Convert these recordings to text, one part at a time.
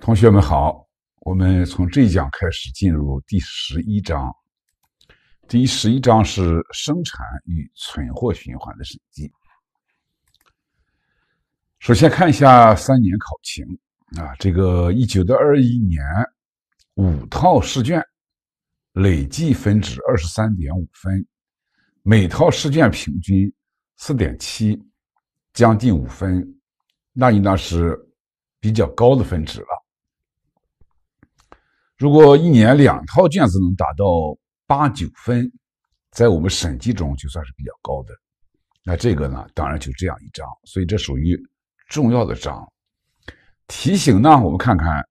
同学们好，我们从这一讲开始进入第十一章。第十一章是生产与存货循环的审计。首先看一下三年考情啊，这个一九的二一年五套试卷累计分值二十三点五分，每套试卷平均四点七，将近五分，那你呢是。比较高的分值了。如果一年两套卷子能达到八九分，在我们审计中就算是比较高的。那这个呢，当然就这样一张，所以这属于重要的章。题型呢，我们看看，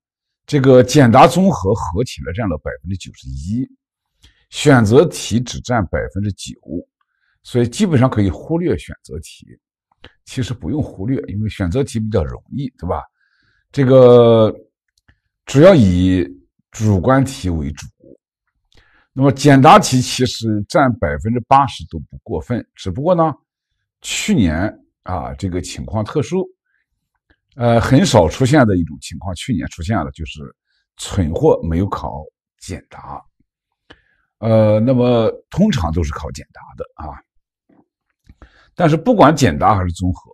这个简答综合合起来占了百分之九十一，选择题只占百分之九，所以基本上可以忽略选择题。其实不用忽略，因为选择题比较容易，对吧？这个主要以主观题为主，那么简答题其实占百分之八十都不过分。只不过呢，去年啊这个情况特殊，呃很少出现的一种情况，去年出现了就是存货没有考简答，呃那么通常都是考简答的啊。但是不管简答还是综合，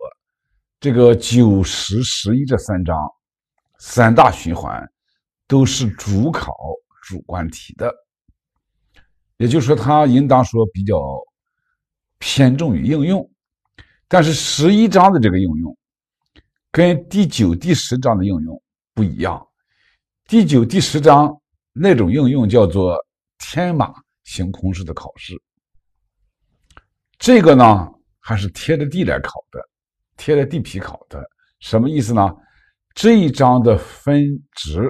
这个九十十一这三章。三大循环都是主考主观题的，也就是说，它应当说比较偏重于应用。但是十一章的这个应用跟第九、第十章的应用不一样。第九、第十章那种应用叫做天马行空式的考试，这个呢还是贴着地来考的，贴着地皮考的。什么意思呢？这一章的分值，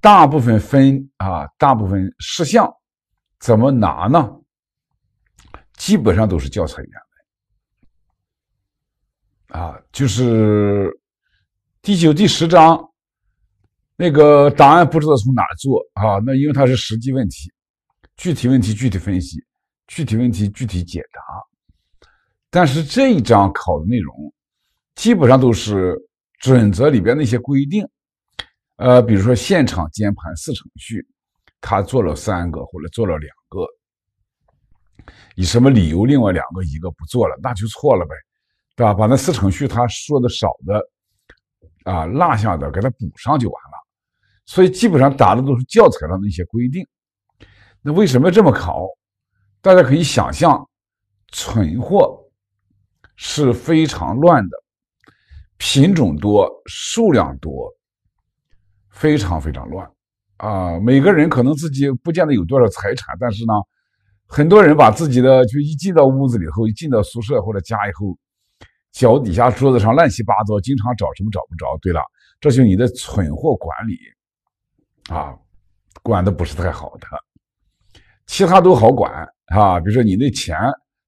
大部分分啊，大部分事项怎么拿呢？基本上都是教材原文啊，就是第九、第十章那个答案不知道从哪做啊，那因为它是实际问题，具体问题具体分析，具体问题具体解答。但是这一章考的内容基本上都是。准则里边那些规定，呃，比如说现场监盘四程序，他做了三个或者做了两个，以什么理由，另外两个一个不做了，那就错了呗，对吧？把那四程序他说的少的啊，落下的给他补上就完了。所以基本上答的都是教材上的一些规定。那为什么这么考？大家可以想象，存货是非常乱的。品种多，数量多，非常非常乱啊！每个人可能自己不见得有多少财产，但是呢，很多人把自己的就一进到屋子里后，一进到宿舍或者家以后，脚底下、桌子上乱七八糟，经常找什么找不着。对了，这就是你的存货管理啊，管的不是太好的。其他都好管啊，比如说你的钱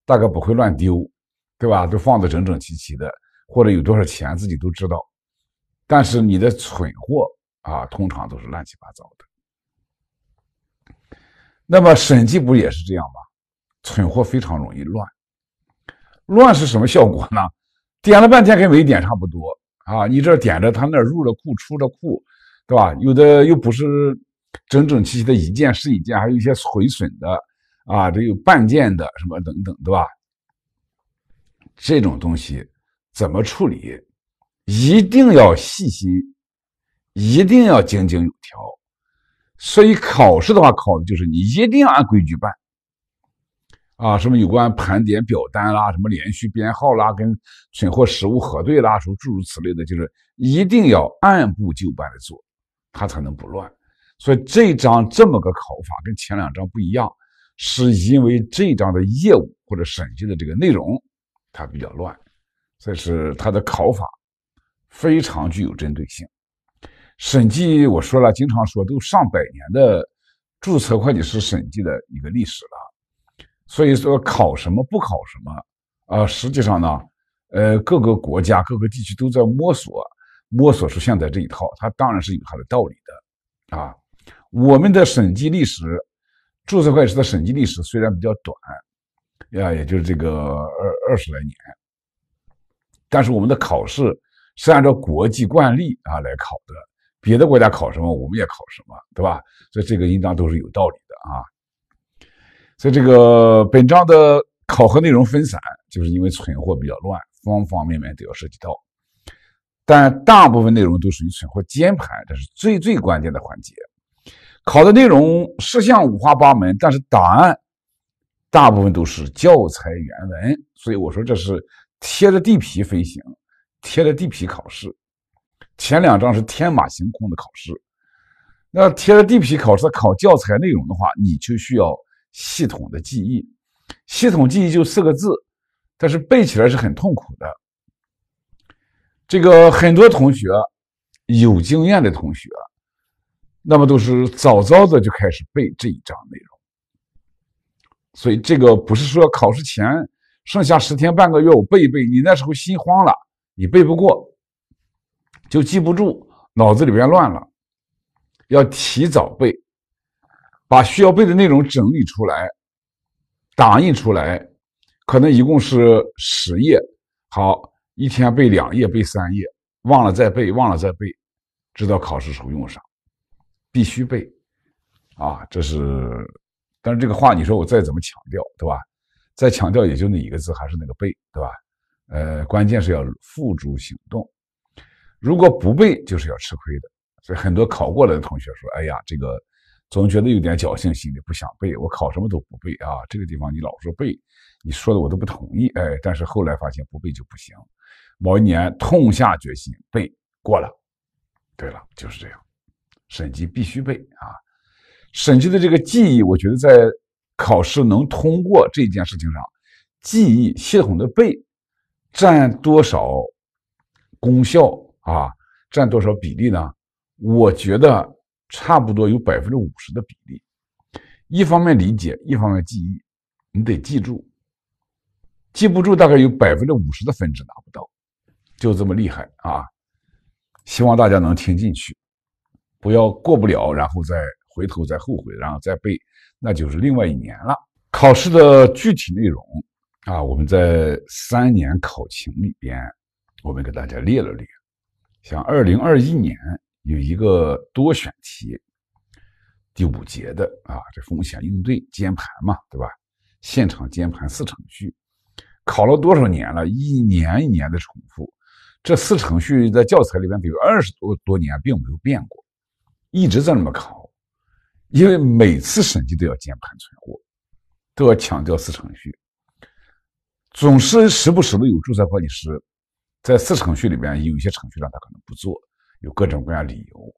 大概不会乱丢，对吧？都放的整整齐齐的。或者有多少钱自己都知道，但是你的存货啊，通常都是乱七八糟的。那么审计不也是这样吗？存货非常容易乱，乱是什么效果呢？点了半天跟没点差不多啊！你这点着他那儿入了库出了库，对吧？有的又不是整整齐齐的一件是一件，还有一些毁损的啊，这有半件的什么等等，对吧？这种东西。怎么处理？一定要细心，一定要井井有条。所以考试的话，考的就是你一定要按规矩办啊，什么有关盘点表单啦，什么连续编号啦，跟存货实物核对啦，什么诸如此类的，就是一定要按部就班的做，它才能不乱。所以这一章这么个考法跟前两章不一样，是因为这一章的业务或者审计的这个内容，它比较乱。这是他的考法，非常具有针对性。审计，我说了，经常说都上百年的注册会计师审计的一个历史了。所以说考什么不考什么啊？实际上呢，呃，各个国家各个地区都在摸索，摸索出现在这一套，它当然是有它的道理的啊。我们的审计历史，注册会计师的审计历史虽然比较短，呀，也就是这个二二十来年。但是我们的考试是按照国际惯例啊来考的，别的国家考什么我们也考什么，对吧？所以这个应当都是有道理的啊。所以这个本章的考核内容分散，就是因为存货比较乱，方方面面都要涉及到，但大部分内容都属于存货监盘，这是最最关键的环节。考的内容事项五花八门，但是答案大部分都是教材原文，所以我说这是。贴着地皮飞行，贴着地皮考试。前两章是天马行空的考试，那贴着地皮考试考教材内容的话，你就需要系统的记忆。系统记忆就四个字，但是背起来是很痛苦的。这个很多同学，有经验的同学，那么都是早早的就开始背这一章内容。所以这个不是说考试前。剩下十天半个月，我背一背。你那时候心慌了，你背不过，就记不住，脑子里边乱了。要提早背，把需要背的内容整理出来，打印出来，可能一共是十页。好，一天背两页，背三页，忘了再背，忘了再背，直到考试时候用上。必须背啊！这是，但是这个话你说我再怎么强调，对吧？再强调，也就那一个字，还是那个背，对吧？呃，关键是要付诸行动。如果不背，就是要吃亏的。所以很多考过来的同学说：“哎呀，这个总觉得有点侥幸心理，不想背。我考什么都不背啊，这个地方你老说背，你说的我都不同意。哎，但是后来发现不背就不行。某一年痛下决心背过了，对了，就是这样。审计必须背啊！审计的这个记忆，我觉得在……考试能通过这件事情上，记忆系统的背占多少功效啊？占多少比例呢？我觉得差不多有百分之五十的比例。一方面理解，一方面记忆，你得记住。记不住，大概有百分之五十的分值拿不到，就这么厉害啊！希望大家能听进去，不要过不了，然后再回头再后悔，然后再背。那就是另外一年了。考试的具体内容啊，我们在三年考情里边，我们给大家列了列。像二零二一年有一个多选题，第五节的啊，这风险应对监盘嘛，对吧？现场监盘四程序，考了多少年了？一年一年的重复，这四程序在教材里边得有二十多多年，并没有变过，一直在那么考。因为每次审计都要监盘存货，都要强调四程序，总是时不时的有注册会计师在四程序里边有一些程序上他可能不做，有各种各样理由，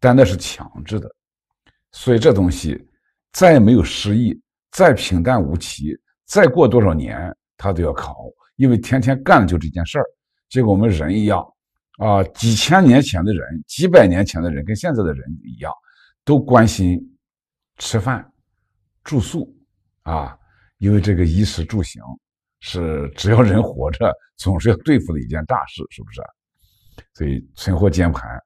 但那是强制的，所以这东西再没有诗意，再平淡无奇，再过多少年他都要考，因为天天干的就这件事儿。结果我们人一样，啊，几千年前的人、几百年前的人跟现在的人一样，都关心。吃饭、住宿啊，因为这个衣食住行是只要人活着总是要对付的一件大事，是不是？所以存货监盘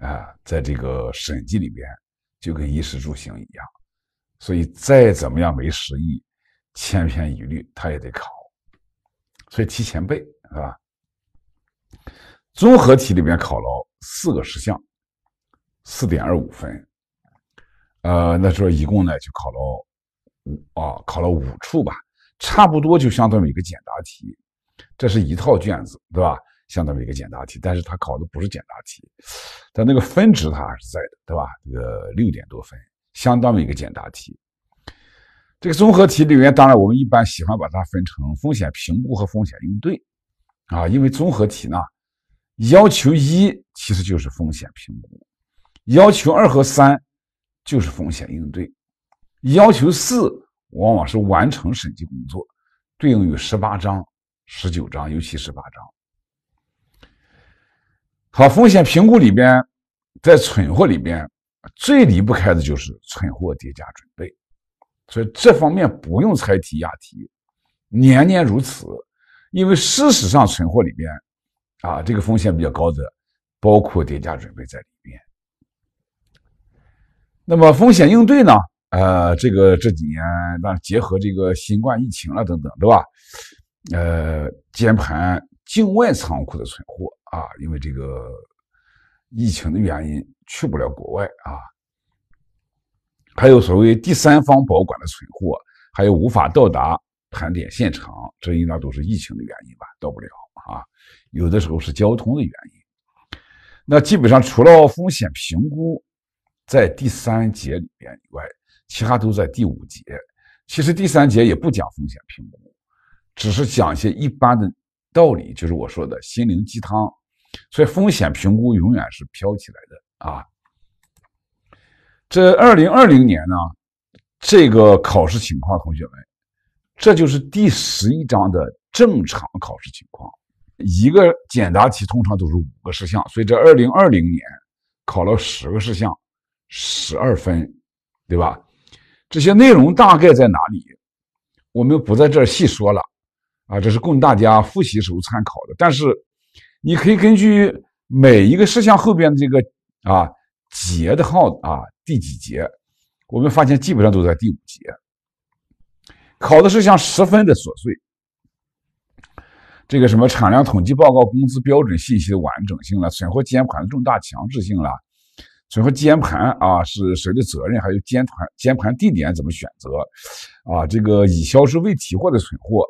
啊，在这个审计里边就跟衣食住行一样，所以再怎么样没食意，千篇一律，他也得考，所以提前背是吧？综合题里面考了四个事项，四点二五分。呃，那时候一共呢就考了五啊，考了五处吧，差不多就相当于一个简答题，这是一套卷子，对吧？相当于一个简答题，但是他考的不是简答题，但那个分值它还是在的，对吧？这个六点多分，相当于一个简答题。这个综合题里面，当然我们一般喜欢把它分成风险评估和风险应对啊，因为综合题呢，要求一其实就是风险评估，要求二和三。就是风险应对要求四，往往是完成审计工作，对应于十八章、十九章，尤其十八章。好，风险评估里边，在存货里边最离不开的就是存货叠加准备，所以这方面不用猜题押题，年年如此。因为事实上，存货里边啊，这个风险比较高的，包括叠加准备在里边。那么风险应对呢？呃，这个这几年，那结合这个新冠疫情了等等，对吧？呃，监盘境外仓库的存货啊，因为这个疫情的原因去不了国外啊。还有所谓第三方保管的存货，还有无法到达盘点现场，这应当都是疫情的原因吧？到不了啊，有的时候是交通的原因。那基本上除了风险评估。在第三节里面以外，其他都在第五节。其实第三节也不讲风险评估，只是讲一些一般的道理，就是我说的心灵鸡汤。所以风险评估永远是飘起来的啊！这二零二零年呢，这个考试情况，同学们，这就是第十一章的正常考试情况。一个简答题通常都是五个事项，所以这二零二零年考了十个事项。十二分，对吧？这些内容大概在哪里？我们不在这儿细说了啊，这是供大家复习时候参考的。但是你可以根据每一个事项后边的这个啊节的号啊，第几节，我们发现基本上都在第五节。考的事项十分的琐碎，这个什么产量统计报告、工资标准信息的完整性了、损货监款的重大强制性了。存货监盘啊，是谁的责任？还有监盘，监盘地点怎么选择？啊，这个已销售未提货的存货，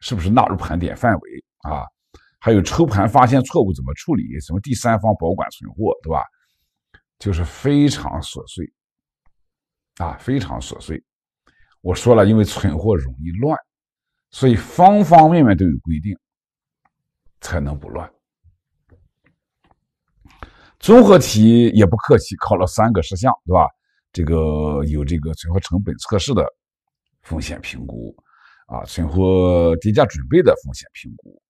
是不是纳入盘点范围？啊，还有抽盘发现错误怎么处理？什么第三方保管存货，对吧？就是非常琐碎，啊，非常琐碎。我说了，因为存货容易乱，所以方方面面都有规定，才能不乱。综合题也不客气，考了三个事项，对吧？这个有这个存货成本测试的风险评估啊，存货跌价准备的风险评估，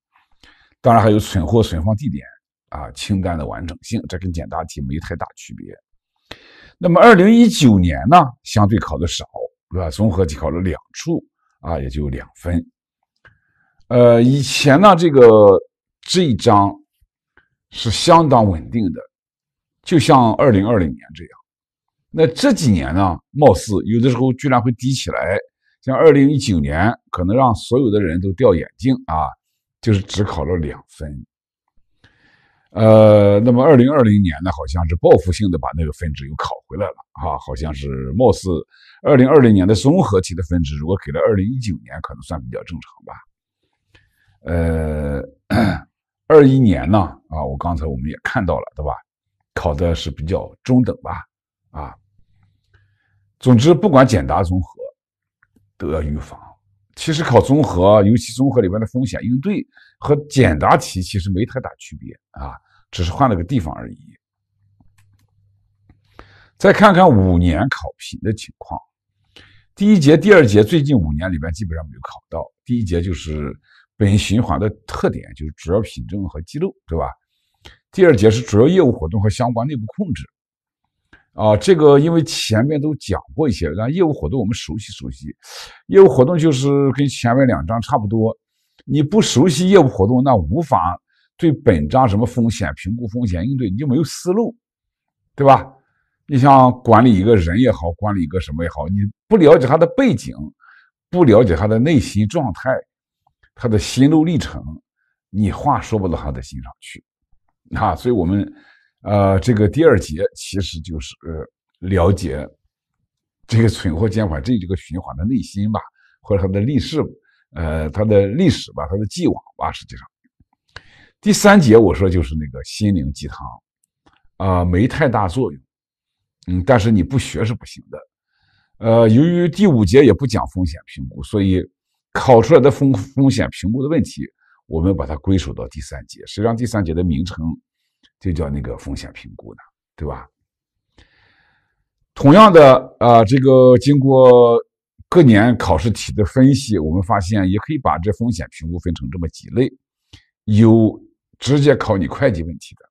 当然还有存货存放地点啊清单的完整性，这跟简答题没太大区别。那么二零一九年呢，相对考的少，对吧？综合题考了两处啊，也就两分。呃，以前呢，这个这一章是相当稳定的。就像二零二零年这样，那这几年呢？貌似有的时候居然会低起来，像二零一九年可能让所有的人都掉眼镜啊，就是只考了两分。呃，那么二零二零年呢，好像是报复性的把那个分值又考回来了啊，好像是貌似二零二零年的综合题的分值，如果给了二零一九年，可能算比较正常吧。呃，二一年呢？啊，我刚才我们也看到了，对吧？考的是比较中等吧，啊，总之不管简答综合都要预防。其实考综合，尤其综合里边的风险应对和简答题其实没太大区别啊，只是换了个地方而已。再看看五年考频的情况，第一节、第二节最近五年里边基本上没有考到。第一节就是本循环的特点，就是主要凭证和记录，对吧？第二节是主要业务活动和相关内部控制啊，这个因为前面都讲过一些，但业务活动我们熟悉熟悉。业务活动就是跟前面两章差不多，你不熟悉业务活动，那无法对本章什么风险评估、风险应对，你就没有思路，对吧？你像管理一个人也好，管理一个什么也好，你不了解他的背景，不了解他的内心状态，他的心路历程，你话说不到他的心上去。啊，所以我们，呃，这个第二节其实就是呃了解这个存货监管这这个循环的内心吧，或者它的历史，呃，它的历史吧，它的既往吧，实际上。第三节我说就是那个心灵鸡汤，啊，没太大作用，嗯，但是你不学是不行的。呃，由于第五节也不讲风险评估，所以考出来的风风险评估的问题。我们把它归属到第三节，实际上第三节的名称就叫那个风险评估的，对吧？同样的啊，这个经过各年考试题的分析，我们发现也可以把这风险评估分成这么几类，有直接考你会计问题的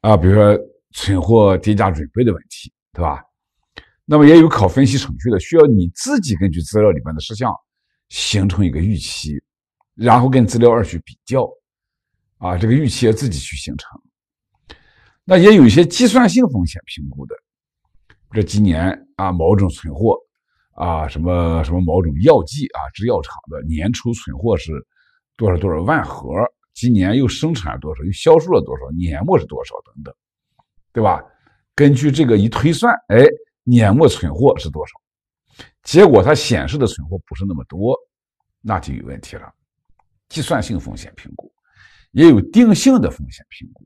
啊，比如说存货跌价准备的问题，对吧？那么也有考分析程序的，需要你自己根据资料里面的事项形成一个预期。然后跟资料二去比较，啊，这个预期要自己去形成。那也有一些计算性风险评估的，这今年啊，某种存货啊，什么什么某种药剂啊，制药厂的年初存货是多少多少万盒，今年又生产了多少，又销售了多少，年末是多少等等，对吧？根据这个一推算，哎，年末存货是多少？结果它显示的存货不是那么多，那就有问题了。计算性风险评估也有定性的风险评估，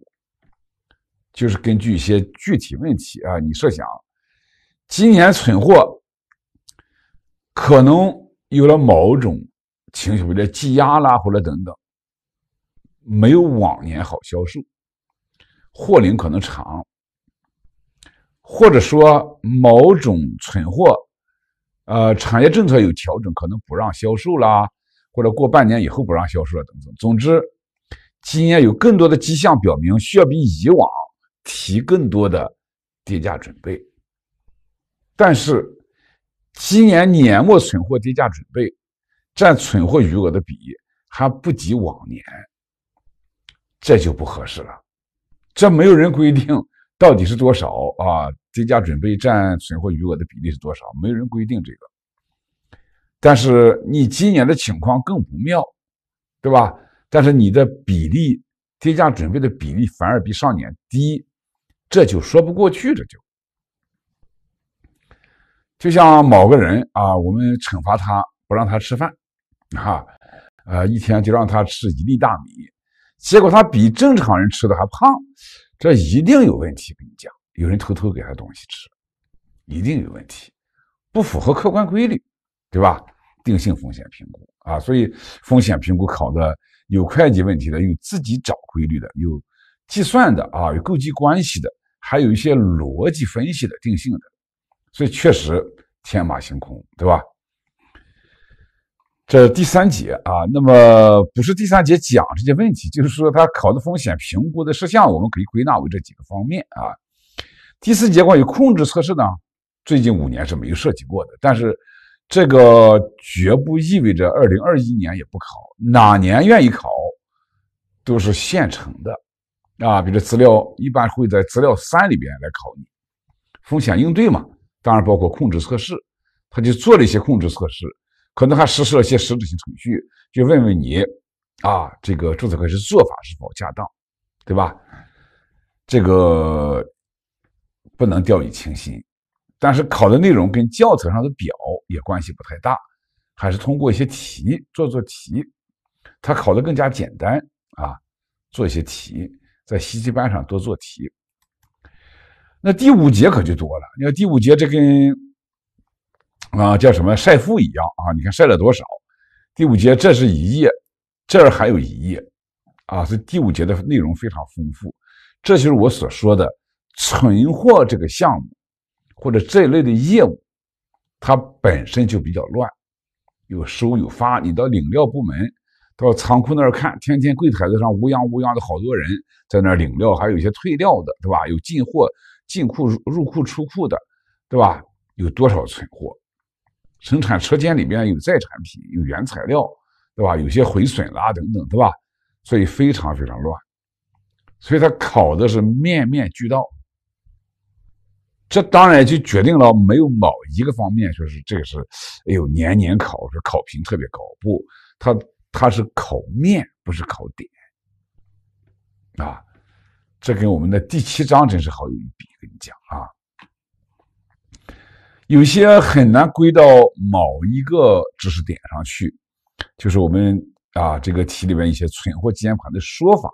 就是根据一些具体问题啊，你设想今年存货可能有了某种情绪，或者积压啦，或者等等，没有往年好销售，货龄可能长，或者说某种存货，呃，产业政策有调整，可能不让销售啦。或者过半年以后不让销售了等等。总之，今年有更多的迹象表明需要比以往提更多的跌价准备。但是，今年年末存货跌价准备占存货余额的比还不及往年，这就不合适了。这没有人规定到底是多少啊？跌价准备占存货余额的比例是多少？没有人规定这个。但是你今年的情况更不妙，对吧？但是你的比例跌价准备的比例反而比上年低，这就说不过去。这就就像某个人啊，我们惩罚他不让他吃饭啊，呃，一天就让他吃一粒大米，结果他比正常人吃的还胖，这一定有问题。跟你讲，有人偷偷给他东西吃，一定有问题，不符合客观规律，对吧？定性风险评估啊，所以风险评估考的有会计问题的，有自己找规律的，有计算的啊，有构机关系的，还有一些逻辑分析的定性的，所以确实天马行空，对吧？这第三节啊，那么不是第三节讲这些问题，就是说他考的风险评估的事项，我们可以归纳为这几个方面啊。第四节关于控制测试呢，最近五年是没有涉及过的，但是。这个绝不意味着二零二一年也不考，哪年愿意考，都是现成的，啊，比如资料一般会在资料三里边来考你，风险应对嘛，当然包括控制测试，他就做了一些控制测试，可能还实施了些实质性程序，就问问你，啊，这个注册会计师做法是否恰当，对吧？这个不能掉以轻心。但是考的内容跟教材上的表也关系不太大，还是通过一些题做做题，它考的更加简单啊，做一些题，在习题班上多做题。那第五节可就多了，你看第五节这跟啊叫什么晒富一样啊？你看晒了多少？第五节这是一页，这儿还有一页，啊，所以第五节的内容非常丰富。这就是我所说的存货这个项目。或者这一类的业务，它本身就比较乱，有收有发。你到领料部门，到仓库那儿看，天天柜台子上乌泱乌泱的好多人在那儿领料，还有一些退料的，对吧？有进货、进库、入库、出库的，对吧？有多少存货？生产车间里面有在产品、有原材料，对吧？有些毁损啦等等，对吧？所以非常非常乱。所以它考的是面面俱到。这当然就决定了没有某一个方面说是这个是，哎呦年年考，是考评特别高不？它它是考面不是考点，啊，这跟我们的第七章真是好有一比，跟你讲啊，有些很难归到某一个知识点上去，就是我们啊这个题里面一些存货监盘的说法，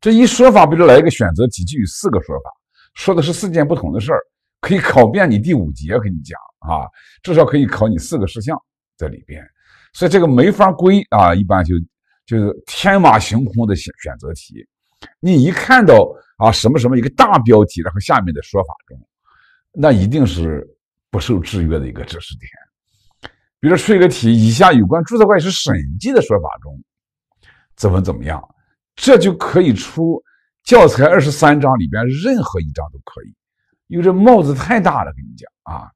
这一说法比如来一个选择题，就有四个说法。说的是四件不同的事儿，可以考遍你第五节，跟你讲啊，至少可以考你四个事项在里边，所以这个没法归啊，一般就就是天马行空的选择题，你一看到啊什么什么一个大标题，然后下面的说法中，那一定是不受制约的一个知识点。比如出一个题，以下有关注册会计师审计的说法中，怎么怎么样，这就可以出。教材二十三章里边任何一章都可以，因为这帽子太大了，跟你讲啊。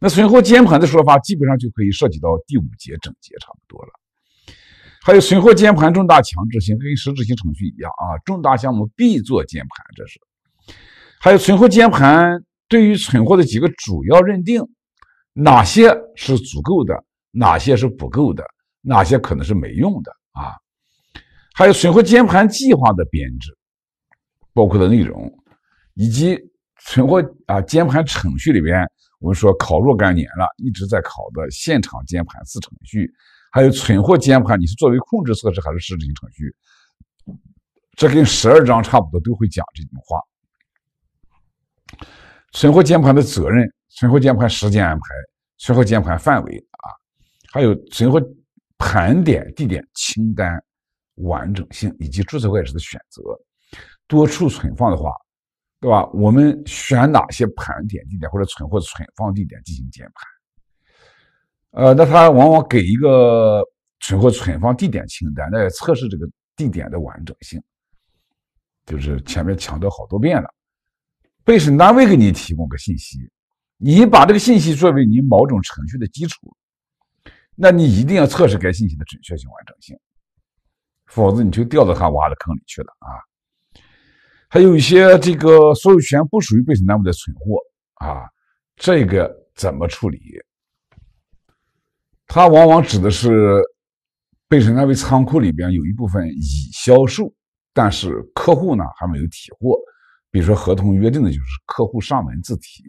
那存货监盘的说法基本上就可以涉及到第五节整节差不多了。还有存货监盘重大强制性跟实质性程序一样啊，重大项目必做监盘，这是。还有存货监盘对于存货的几个主要认定，哪些是足够的，哪些是不够的，哪些可能是没用的啊？还有存货监盘计划的编制，包括的内容，以及存货啊监盘程序里边，我们说考若干年了，一直在考的现场监盘四程序，还有存货监盘你是作为控制测试还是实质性程序，这跟十二章差不多都会讲这种话。存货监盘的责任、存货监盘时间安排、存货监盘范围啊，还有存货盘点地点、清单。完整性以及注册会址的选择，多处存放的话，对吧？我们选哪些盘点地点或者存货存放地点进行监盘？呃，那他往往给一个存货存放地点清单来测试这个地点的完整性，就是前面强调好多遍了，被审单位给你提供个信息，你把这个信息作为你某种程序的基础，那你一定要测试该信息的准确性、完整性。否则你就掉到他挖的坑里去了啊！还有一些这个所有权不属于被审单位的存货啊，这个怎么处理？它往往指的是被审单位仓库里边有一部分已销售，但是客户呢还没有提货。比如说合同约定的就是客户上门自提，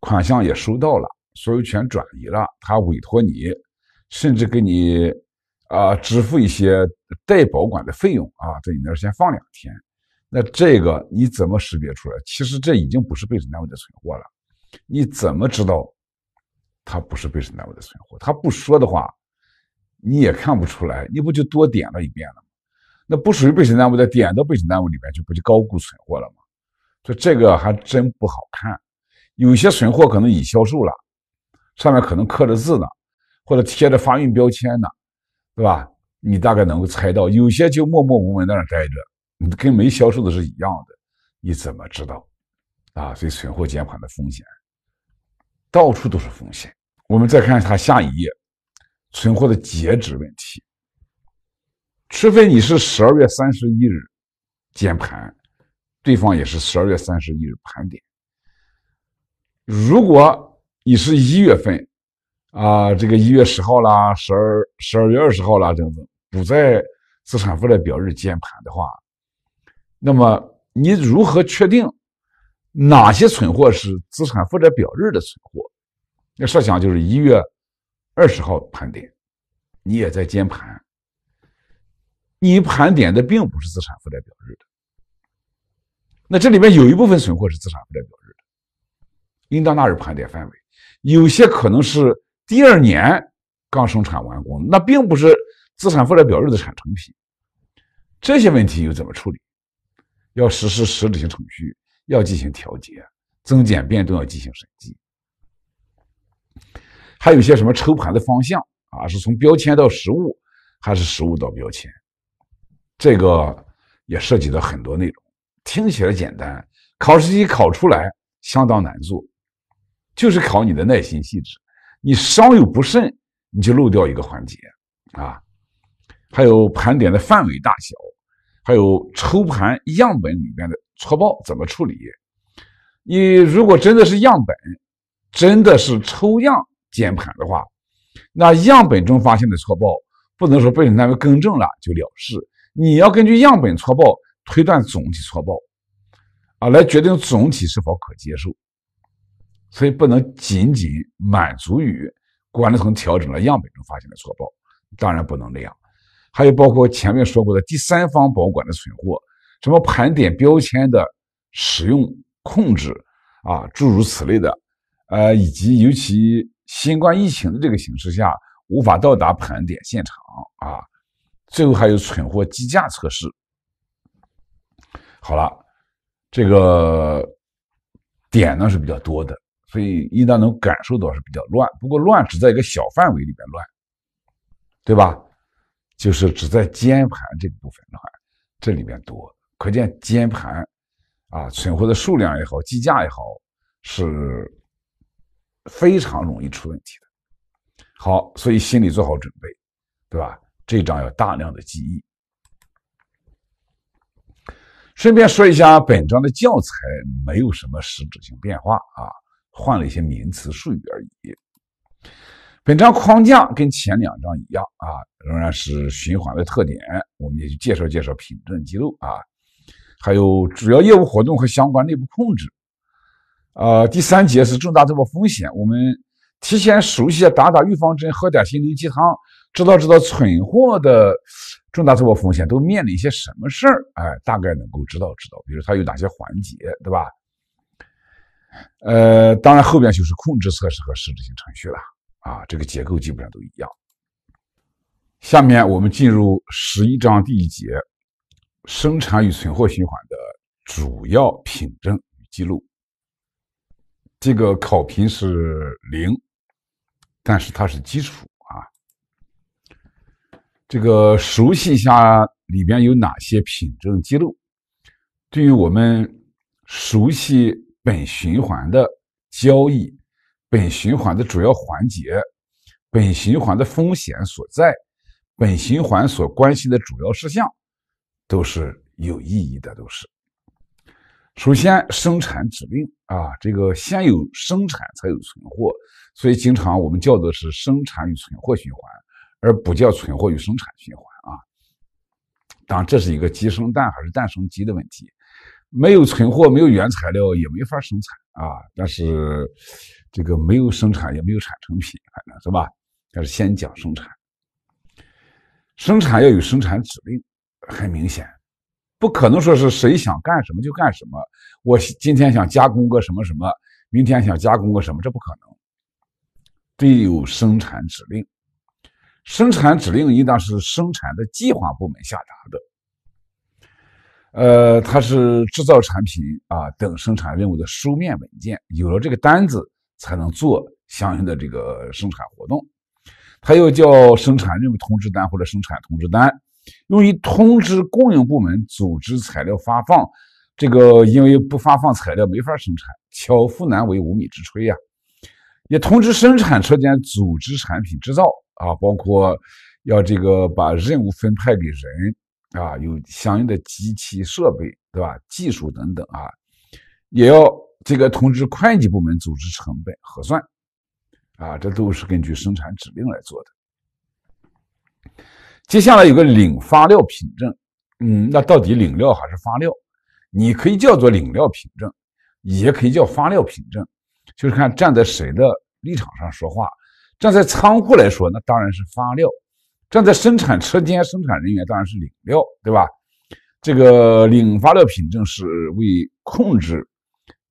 款项也收到了，所有权转移了，他委托你，甚至给你啊支付一些。代保管的费用啊，在那儿先放两天，那这个你怎么识别出来？其实这已经不是被审单位的存货了，你怎么知道它不是被审单位的存货？他不说的话，你也看不出来，你不就多点了一遍了吗？那不属于被审单位的点到被审单位里面，就不就高估存货了吗？以这个还真不好看，有些存货可能已销售了，上面可能刻着字呢，或者贴着发运标签呢，对吧？你大概能够猜到，有些就默默无闻在那儿待着，你跟没销售的是一样的。你怎么知道？啊，所以存货减盘的风险，到处都是风险。我们再看它下一页，存货的截止问题。除非你是十二月三十一日减盘，对方也是十二月三十一日盘点。如果你是一月份，啊，这个一月十号啦，十二十二月二十号啦，等等。不在资产负债表日监盘的话，那么你如何确定哪些存货是资产负债表日的存货？那设想就是一月二十号盘点，你也在监盘，你盘点的并不是资产负债表日的。那这里面有一部分存货是资产负债表日的，应当纳入盘点范围；有些可能是第二年刚生产完工，那并不是。资产负债表日的产成品，这些问题又怎么处理？要实施实质性程序，要进行调节，增减变动要进行审计。还有些什么抽盘的方向啊？是从标签到实物，还是实物到标签？这个也涉及到很多内容。听起来简单，考试题考出来相当难做，就是考你的耐心细致。你稍有不慎，你就漏掉一个环节啊！还有盘点的范围大小，还有抽盘样本里面的错报怎么处理？你如果真的是样本，真的是抽样监盘的话，那样本中发现的错报不能说被你单位更正了就了事，你要根据样本错报推断总体错报，啊，来决定总体是否可接受。所以不能仅仅满足于管理层调整了样本中发现的错报，当然不能那样。还有包括前面说过的第三方保管的存货，什么盘点标签的使用控制啊，诸如此类的，呃，以及尤其新冠疫情的这个形势下无法到达盘点现场啊，最后还有存货计价测试。好了，这个点呢是比较多的，所以应当能感受到是比较乱。不过乱只在一个小范围里边乱，对吧？就是只在肩盘这个部分的话，这里面多可见肩盘啊存活的数量也好，计价也好，是非常容易出问题的。好，所以心里做好准备，对吧？这章要大量的记忆。顺便说一下，本章的教材没有什么实质性变化啊，换了一些名词术语而已。本章框架跟前两章一样啊，仍然是循环的特点。我们也就介绍介绍凭证记录啊，还有主要业务活动和相关内部控制。呃，第三节是重大财务风险，我们提前熟悉下，打打预防针，喝点心灵鸡汤，知道知道存货的重大财务风险都面临一些什么事儿，哎，大概能够知道知道，比如它有哪些环节，对吧？呃，当然后边就是控制测试和实质性程序了。啊，这个结构基本上都一样。下面我们进入十一章第一节，生产与存货循环的主要凭证与记录。这个考评是零，但是它是基础啊。这个熟悉一下里边有哪些凭证记录，对于我们熟悉本循环的交易。本循环的主要环节、本循环的风险所在、本循环所关心的主要事项，都是有意义的，都是。首先，生产指令啊，这个先有生产才有存货，所以经常我们叫做是生产与存货循环，而不叫存货与生产循环啊。当然，这是一个鸡生蛋还是蛋生鸡的问题。没有存货，没有原材料，也没法生产啊。但是。这个没有生产，也没有产成品，反正是吧？但是先讲生产。生产要有生产指令，很明显，不可能说是谁想干什么就干什么。我今天想加工个什么什么，明天想加工个什么，这不可能。得有生产指令。生产指令应当是生产的计划部门下达的。呃，它是制造产品啊等生产任务的书面文件。有了这个单子。才能做相应的这个生产活动，它又叫生产任务通知单或者生产通知单，用于通知供应部门组织材料发放。这个因为不发放材料，没法生产。巧妇难为无米之炊呀！也通知生产车间组织产品制造啊，包括要这个把任务分派给人啊，有相应的机器设备对吧？技术等等啊，也要。这个通知会计部门组织成本核算，啊，这都是根据生产指令来做的。接下来有个领发料凭证，嗯，那到底领料还是发料？你可以叫做领料凭证，也可以叫发料凭证，就是看站在谁的立场上说话。站在仓库来说，那当然是发料；站在生产车间、生产人员，当然是领料，对吧？这个领发料凭证是为控制。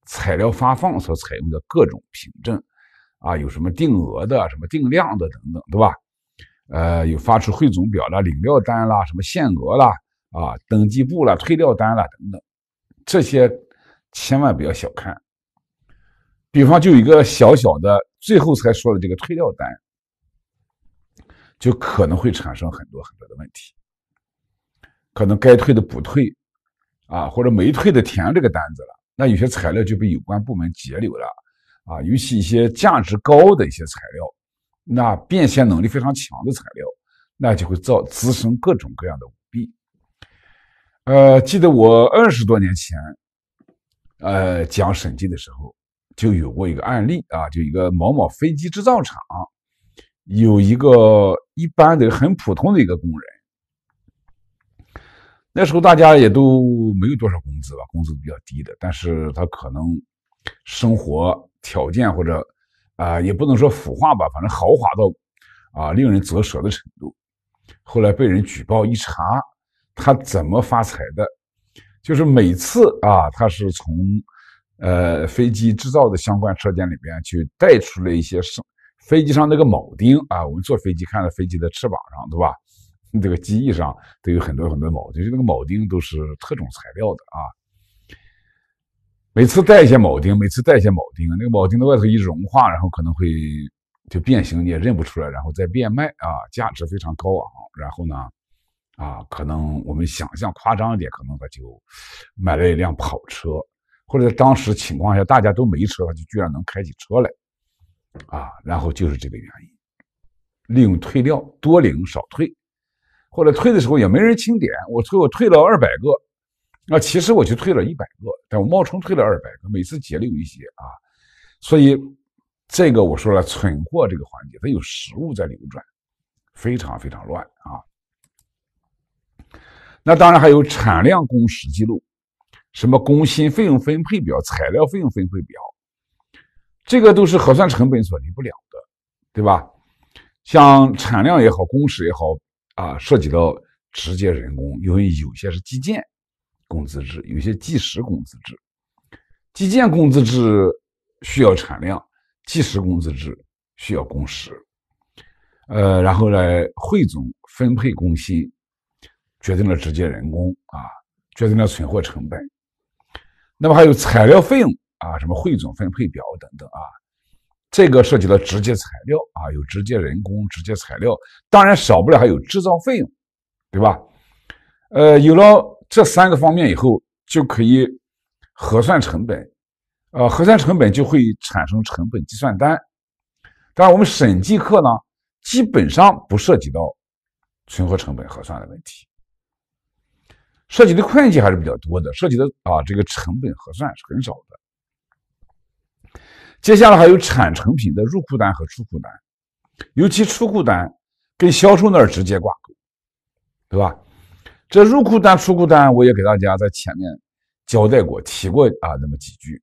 材料发放所采用的各种凭证，啊，有什么定额的、什么定量的等等，对吧？呃，有发出汇总表啦、领料单啦、什么限额啦、啊登记簿啦、退料单啦等等，这些千万不要小看。比方就一个小小的，最后才说的这个退料单，就可能会产生很多很多的问题，可能该退的不退，啊，或者没退的填这个单子了。那有些材料就被有关部门截留了，啊，尤其一些价值高的一些材料，那变现能力非常强的材料，那就会造滋生各种各样的舞弊。呃，记得我二十多年前，呃讲审计的时候，就有过一个案例啊，就一个某某飞机制造厂有一个一般的很普通的一个工人。那时候大家也都没有多少工资吧，工资比较低的，但是他可能生活条件或者啊也不能说腐化吧，反正豪华到啊令人啧舌的程度。后来被人举报一查，他怎么发财的？就是每次啊他是从呃飞机制造的相关车间里边去带出了一些生，飞机上那个铆钉啊，我们坐飞机看到飞机的翅膀上，对吧？这个机翼上都有很多很多铆钉，就那个铆钉都是特种材料的啊。每次带一些铆钉，每次带一些铆钉那个铆钉在外头一融化，然后可能会就变形，你也认不出来，然后再变卖啊，价值非常高昂。然后呢，啊，可能我们想象夸张一点，可能他就买了一辆跑车，或者当时情况下大家都没车，他就居然能开起车来，啊，然后就是这个原因，利用退料多领少退。后来退的时候也没人清点，我退我退了二百个，啊，其实我就退了一百个，但我冒充退了二百个。每次结了有一些啊，所以这个我说了，存货这个环节它有实物在流转，非常非常乱啊。那当然还有产量工时记录，什么工薪费用分配表、材料费用分配表，这个都是核算成本所离不了的，对吧？像产量也好，工时也好。啊，涉及到直接人工，因为有些是计件工资制，有些计时工资制。计件工资制需要产量，计时工资制需要工时。呃，然后呢，汇总分配工薪，决定了直接人工啊，决定了存货成本。那么还有材料费用啊，什么汇总分配表等等啊。这个涉及到直接材料啊，有直接人工、直接材料，当然少不了还有制造费用，对吧？呃，有了这三个方面以后，就可以核算成本，呃，核算成本就会产生成本计算单。当然，我们审计课呢，基本上不涉及到存货成本核算的问题，涉及的会计还是比较多的，涉及的啊，这个成本核算是很少的。接下来还有产成品的入库单和出库单，尤其出库单跟销售那儿直接挂钩，对吧？这入库单、出库单我也给大家在前面交代过、提过啊，那么几句，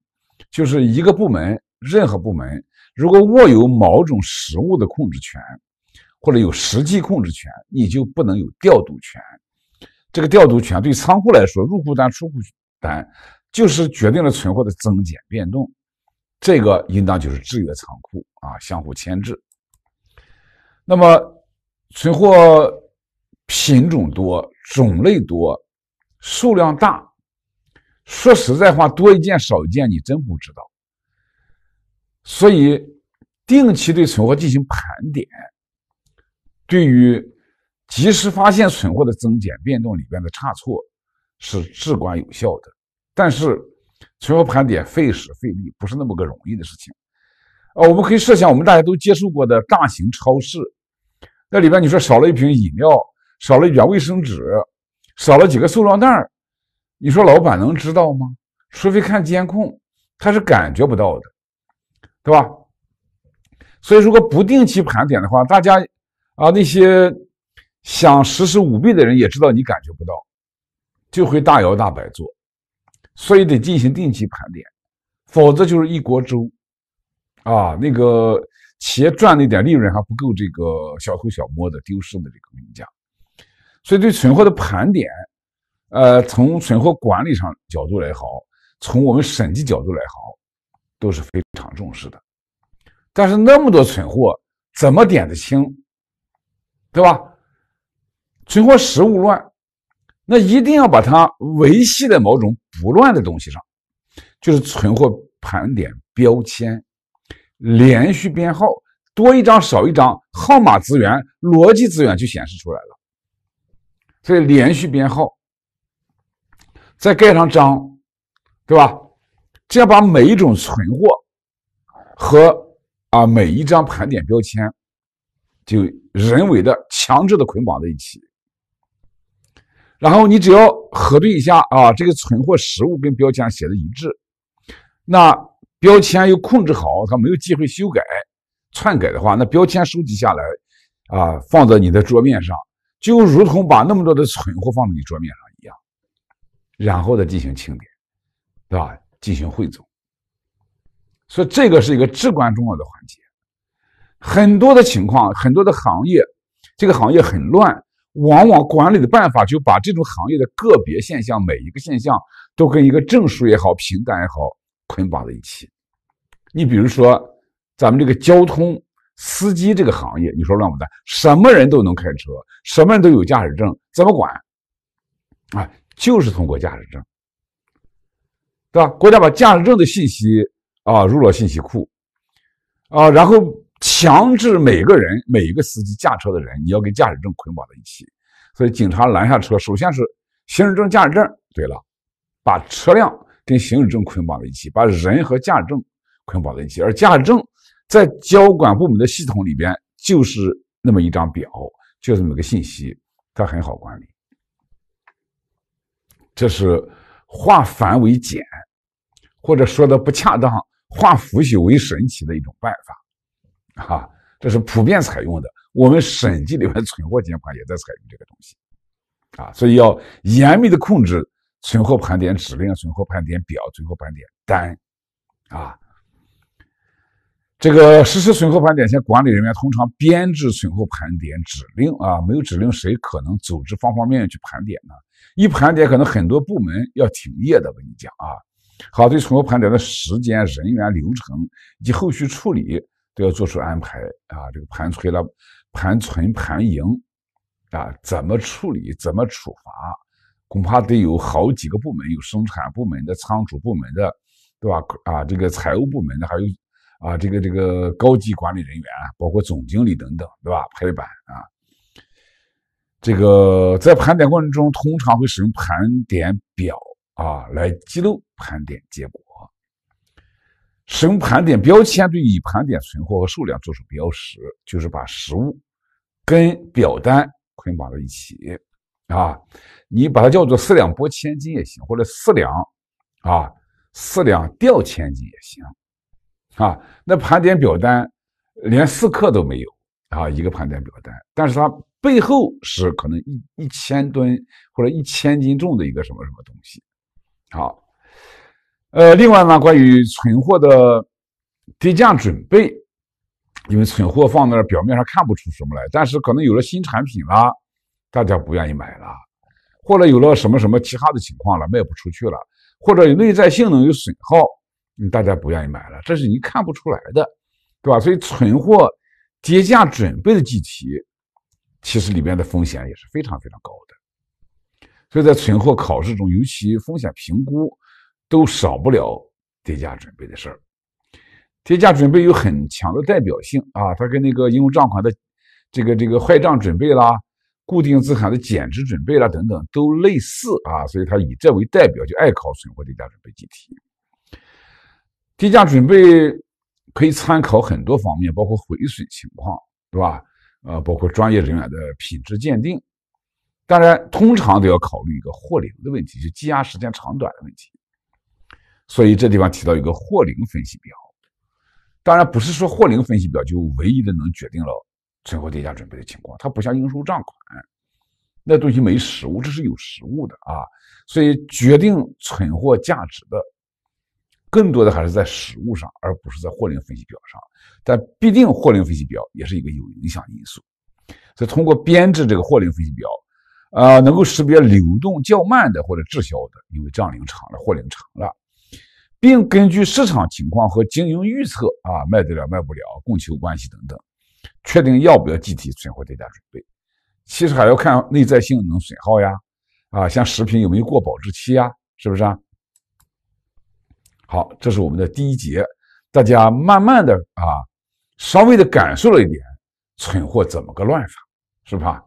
就是一个部门，任何部门如果握有某种实物的控制权，或者有实际控制权，你就不能有调度权。这个调度权对仓库来说，入库单、出库单就是决定了存货的增减变动。这个应当就是制约仓库啊，相互牵制。那么，存货品种多、种类多、数量大，说实在话，多一件少一件，你真不知道。所以，定期对存货进行盘点，对于及时发现存货的增减变动里边的差错，是至关有效的。但是，存国盘点费时费力，不是那么个容易的事情。呃，我们可以设想，我们大家都接触过的大型超市，那里边你说少了一瓶饮料，少了一卷卫生纸，少了几个塑料袋，你说老板能知道吗？除非看监控，他是感觉不到的，对吧？所以，如果不定期盘点的话，大家啊那些想实施舞弊的人也知道你感觉不到，就会大摇大摆做。所以得进行定期盘点，否则就是一锅粥啊！那个企业赚那点利润还不够，这个小偷小摸的丢失的这个名价。所以对存货的盘点，呃，从存货管理上角度来好，从我们审计角度来好，都是非常重视的。但是那么多存货，怎么点得清，对吧？存货实物乱。那一定要把它维系在某种不乱的东西上，就是存货盘点标签、连续编号，多一张少一张，号码资源、逻辑资源就显示出来了。所以，连续编号再盖上章，对吧？这样把每一种存货和啊每一张盘点标签就人为的强制的捆绑在一起。然后你只要核对一下啊，这个存货实物跟标签写的一致，那标签又控制好，它没有机会修改、篡改的话，那标签收集下来啊，放在你的桌面上，就如同把那么多的存货放在你桌面上一样，然后再进行清点，对吧？进行汇总，所以这个是一个至关重要的环节。很多的情况，很多的行业，这个行业很乱。往往管理的办法就把这种行业的个别现象，每一个现象都跟一个证书也好、凭单也好捆绑在一起。你比如说，咱们这个交通司机这个行业，你说乱不乱？什么人都能开车，什么人都有驾驶证，怎么管？啊，就是通过驾驶证，对吧？国家把驾驶证的信息啊入了信息库，啊，然后。强制每个人、每一个司机驾车的人，你要跟驾驶证捆绑在一起。所以，警察拦下车，首先是行驶证、驾驶证对了，把车辆跟行驶证捆绑在一起，把人和驾驶证捆绑在一起。而驾驶证在交管部门的系统里边就是那么一张表，就是那么个信息，它很好管理。这是化繁为简，或者说的不恰当，化腐朽为神奇的一种办法。啊，这是普遍采用的。我们审计里面存货监管也在采用这个东西啊，所以要严密的控制存货盘点指令、存货盘点表、存货盘点单啊。这个实施存货盘点前，管理人员通常编制存货盘点指令啊，没有指令谁可能组织方方面面去盘点呢？一盘点，可能很多部门要停业的，我跟你讲啊。好，对存货盘点的时间、人员、流程以及后续处理。都要做出安排啊！这个盘存了，盘存盘盈啊，怎么处理，怎么处罚，恐怕得有好几个部门，有生产部门的、仓储部门的，对吧？啊，这个财务部门的，还有啊，这个这个高级管理人员，包括总经理等等，对吧？拍板啊！这个在盘点过程中，通常会使用盘点表啊来记录盘点结果。使用盘点标签对已盘点存货和数量做出标识，就是把实物跟表单捆绑在一起。啊，你把它叫做四两拨千斤也行，或者四两，啊，四两吊千斤也行。啊，那盘点表单连四克都没有啊，一个盘点表单，但是它背后是可能一一千吨或者一千斤重的一个什么什么东西。好。呃，另外呢，关于存货的跌价准备，因为存货放那儿，表面上看不出什么来，但是可能有了新产品了，大家不愿意买了，或者有了什么什么其他的情况了，卖不出去了，或者内在性能有损耗，嗯，大家不愿意买了，这是你看不出来的，对吧？所以存货跌价准备的计提，其实里面的风险也是非常非常高的，所以在存货考试中，尤其风险评估。都少不了叠价准备的事儿。提价准备有很强的代表性啊，它跟那个应用账款的这个这个坏账准备啦、固定资产的减值准备啦等等都类似啊，所以它以这为代表，就爱考存货叠价准备计提。叠价准备可以参考很多方面，包括毁损情况，对吧？呃，包括专业人员的品质鉴定。当然，通常都要考虑一个货龄的问题，就积压时间长短的问题。所以这地方提到一个货龄分析表，当然不是说货龄分析表就唯一的能决定了存货跌价准备的情况。它不像应收账款，那东西没实物，这是有实物的啊。所以决定存货价值的，更多的还是在实物上，而不是在货龄分析表上。但必定货龄分析表也是一个有影响因素。所以通过编制这个货龄分析表，呃，能够识别流动较慢的或者滞销的，因为账龄长了，货龄长了。并根据市场情况和经营预测啊，卖得了卖不了，供求关系等等，确定要不要计提存货，大价准备。其实还要看内在性能损耗呀，啊，像食品有没有过保质期呀，是不是啊？好，这是我们的第一节，大家慢慢的啊，稍微的感受了一点存货怎么个乱法，是吧？